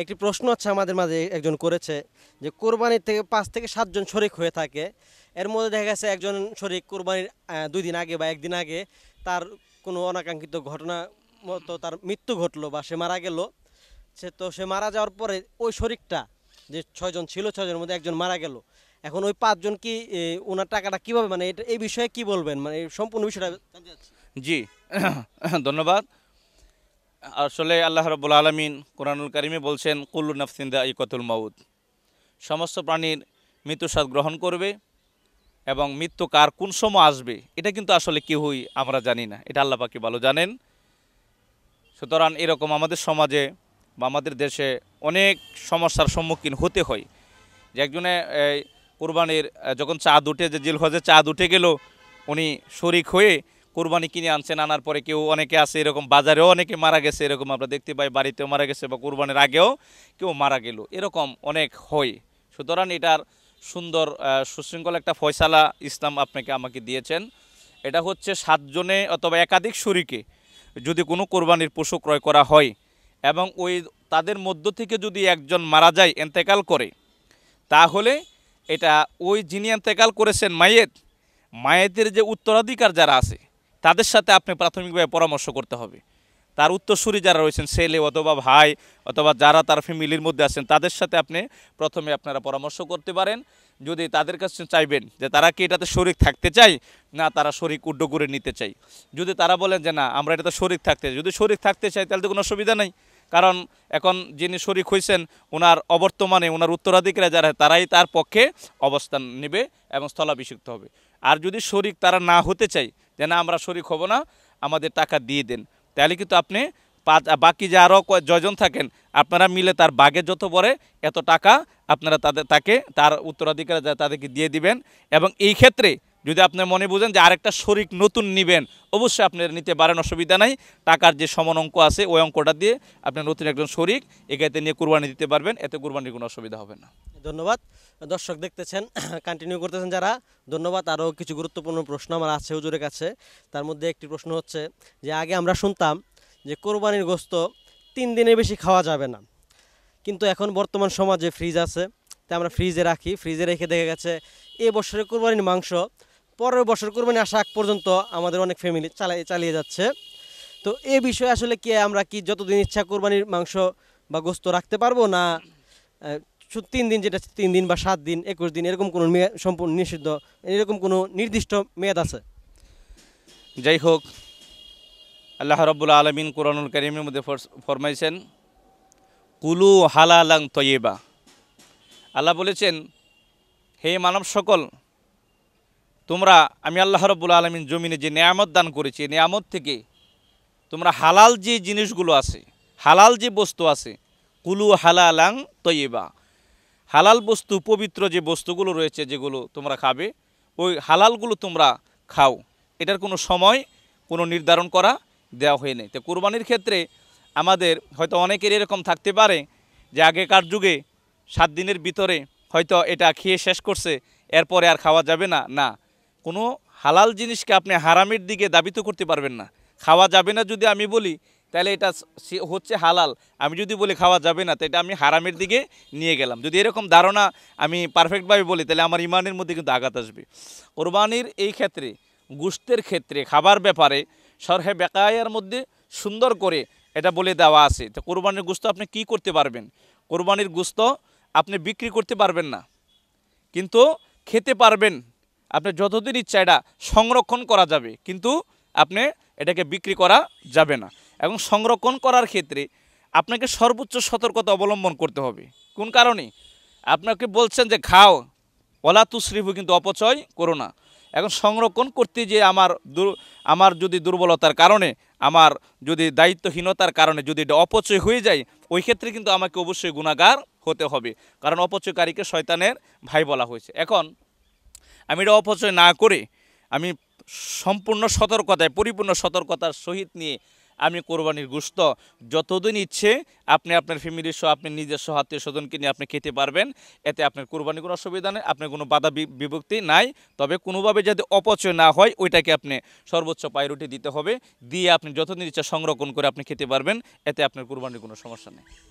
একটি প্রশ্ন আছে আমাদের মাঝে একজন করেছে যে কোরবানির থেকে পাঁচ থেকে সাতজন শরিক হয়ে থাকে এর মধ্যে দেখা গেছে একজন শরিক কোরবানির দুই দিন আগে বা একদিন আগে তার কোনো অনাকাঙ্ক্ষিত ঘটনা মতো তার মৃত্যু ঘটলো বা সে মারা গেল সে তো সে মারা যাওয়ার পরে ওই শরিকটা যে ছয়জন ছিল ছয়জনের মধ্যে একজন মারা গেল এখন ওই পাঁচজন কি ওনার টাকাটা কীভাবে মানে এটা এই বিষয়ে কি বলবেন মানে সম্পূর্ণ বিষয়টা জি ধন্যবাদ আসলে আল্লাহ রবুল আলমিন কোরআনুল কারিমে বলছেন কুল্লু নাফসিন্দা ইকতুল মাউদ সমস্ত প্রাণীর স্বাদ গ্রহণ করবে এবং মৃত্যু কার কোন সময় আসবে এটা কিন্তু আসলে হই আমরা জানি না এটা আল্লাহ পাকি ভালো জানেন সুতরাং এরকম আমাদের সমাজে বা আমাদের দেশে অনেক সমস্যার সম্মুখীন হতে হয় যে একজনে কোরবানির যখন চাঁদ উঠে যে জিলহজে চাঁদ উঠে গেল উনি শরিক হয়ে কোরবানি কিনে আনছেন আনার পরে কেউ অনেকে আছে এরকম বাজারেও অনেকে মারা গেছে এরকম আমরা দেখতে পাই বাড়িতেও মারা গেছে বা কোরবানির আগেও কেউ মারা গেল এরকম অনেক হয় সুতরাং এটার সুন্দর সুশৃঙ্খল একটা ফয়সালা ইসলাম আপনাকে আমাকে দিয়েছেন এটা হচ্ছে সাতজনে অথবা একাধিক শরীকে যদি কোনো কোরবানির পশু ক্রয় করা হয় এবং ওই তাদের মধ্য থেকে যদি একজন মারা যায় এন্তেকাল করে তাহলে এটা ওই যিনি এন্তেকাল করেছেন মায়েত মায়েতের যে উত্তরাধিকার যারা আছে তাদের সাথে আপনি প্রাথমিকভাবে পরামর্শ করতে হবে তার উত্তরসূরি যারা রয়েছেন ছেলে অথবা ভাই অথবা যারা তার ফ্যামিলির মধ্যে আছেন তাদের সাথে আপনি প্রথমে আপনারা পরামর্শ করতে পারেন যদি তাদের কাছে চাইবেন যে তারা কি এটাতে শরিক থাকতে চাই না তারা শরিক উড্ডো করে নিতে চাই যদি তারা বলেন যে না আমরা এটাতে শরিক থাকতে চাই যদি শরিক থাকতে চাই তাহলে তো কোনো অসুবিধা নেই কারণ এখন যিনি শরিক হয়েছেন ওনার অবর্তমানে ওনার উত্তরাধিকারী যারা তারাই তার পক্ষে অবস্থান নেবে এবং স্থলাভিষিক্ত হবে আর যদি শরিক তারা না হতে চায় যে না আমরা শরিক হব না আমাদের টাকা দিয়ে দেন তাহলে কিন্তু আপনি পাঁচ বাকি যে আরও জয়জন থাকেন আপনারা মিলে তার বাগে যত পড়ে এত টাকা আপনারা তাদের তাকে তার উত্তরাধিকার তাদেরকে দিয়ে দিবেন এবং এই ক্ষেত্রে যদি আপনার মনে বুঝেন যে আরেকটা শরিক নতুন নেবেন অবশ্যই আপনার নিতে পারেন অসুবিধা নাই টাকার যে সমান অঙ্ক আছে ওই অঙ্কটা দিয়ে আপনার নতুন একজন শরিক একাইতে নিয়ে কুরবানি দিতে পারবেন এতে কুরবানির কোনো অসুবিধা হবে না ধন্যবাদ দর্শক দেখতেছেন কন্টিনিউ করতেছেন যারা ধন্যবাদ আরও কিছু গুরুত্বপূর্ণ প্রশ্ন আমার আছে হুজুরের কাছে তার মধ্যে একটি প্রশ্ন হচ্ছে যে আগে আমরা শুনতাম যে কোরবানির গোস্ত তিন দিনের বেশি খাওয়া যাবে না কিন্তু এখন বর্তমান সমাজে ফ্রিজ আছে তা আমরা ফ্রিজে রাখি ফ্রিজে রেখে দেখে গেছে এ বছরে কোরবানির মাংস পরের বছর কোরবানি আসা আগ পর্যন্ত আমাদের অনেক ফ্যামিলি চালিয়ে চালিয়ে যাচ্ছে তো এই বিষয়ে আসলে কি আমরা কি যতদিন ইচ্ছা কোরবানির মাংস বা গোস্ত রাখতে পারবো না তিন দিন যেটা তিন দিন বা সাত দিন একুশ দিন এরকম কোনো সম্পূর্ণ নিষিদ্ধ এরকম কোনো নির্দিষ্ট মেয়াদ আছে যাই হোক আল্লাহ রব্বুল আলমিন কোরআনুল কারিমের মধ্যে ফরমাইছেন কুলু হালালাং তৈবা আল্লাহ বলেছেন হে মানব সকল তোমরা আমি আল্লাহ রব্বুল আলমিন জমিনে যে নিয়ামত দান করেছি নিয়ামত থেকে তোমরা হালাল যে জিনিসগুলো আছে হালাল যে বস্তু আছে কুলু হালালাং তৈবা হালাল বস্তু পবিত্র যে বস্তুগুলো রয়েছে যেগুলো তোমরা খাবে ওই হালালগুলো তোমরা খাও এটার কোনো সময় কোনো নির্ধারণ করা দেওয়া হয় নাই তো কোরবানির ক্ষেত্রে আমাদের হয়তো অনেকের এরকম থাকতে পারে যে আগেকার যুগে সাত দিনের ভিতরে হয়তো এটা খেয়ে শেষ করছে এরপরে আর খাওয়া যাবে না না কোনো হালাল জিনিসকে আপনি হারামের দিকে দাবিত করতে পারবেন না খাওয়া যাবে না যদি আমি বলি তাহলে এটা হচ্ছে হালাল আমি যদি বলি খাওয়া যাবে না তো এটা আমি হারামের দিকে নিয়ে গেলাম যদি এরকম ধারণা আমি পারফেক্টভাবে বলি তাহলে আমার ইমানের মধ্যে কিন্তু আঘাত আসবে কোরবানির এই ক্ষেত্রে গুস্তের ক্ষেত্রে খাবার ব্যাপারে সরহে বেকায়ার মধ্যে সুন্দর করে এটা বলে দেওয়া আছে তো কোরবানির গুস্ত আপনি কি করতে পারবেন কোরবানির গুস্ত আপনি বিক্রি করতে পারবেন না কিন্তু খেতে পারবেন আপনি যতদিন ইচ্ছা এটা সংরক্ষণ করা যাবে কিন্তু আপনি এটাকে বিক্রি করা যাবে না এবং সংরক্ষণ করার ক্ষেত্রে আপনাকে সর্বোচ্চ সতর্কতা অবলম্বন করতে হবে কোন কারণে আপনাকে বলছেন যে খাও ওলা তুশ্রীভু কিন্তু অপচয় করো না এখন সংরক্ষণ করতে যে আমার আমার যদি দুর্বলতার কারণে আমার যদি দায়িত্বহীনতার কারণে যদি এটা অপচয় হয়ে যায় ওই ক্ষেত্রে কিন্তু আমাকে অবশ্যই গুণাগার হতে হবে কারণ অপচয়কারীকে শয়তানের ভাই বলা হয়েছে এখন আমি এটা অপচয় না করে আমি সম্পূর্ণ সতর্কতায় পরিপূর্ণ সতর্কতার সহিত নিয়ে আমি কোরবানির গুস্ত যতদিন ইচ্ছে আপনি আপনার ফ্যামিলির সহ আপনি নিজের সহ আত্মীয় স্বজনকে নিয়ে আপনি খেতে পারবেন এতে আপনার কোরবানি কোনো অসুবিধা নেই আপনার কোনো বাধা বিভক্তি নাই তবে কোনোভাবে যাতে অপচয় না হয় ওইটাকে আপনি সর্বোচ্চ পায়রুটি দিতে হবে দিয়ে আপনি যতদিন ইচ্ছা সংরক্ষণ করে আপনি খেতে পারবেন এতে আপনার কোরবানির কোনো সমস্যা নেই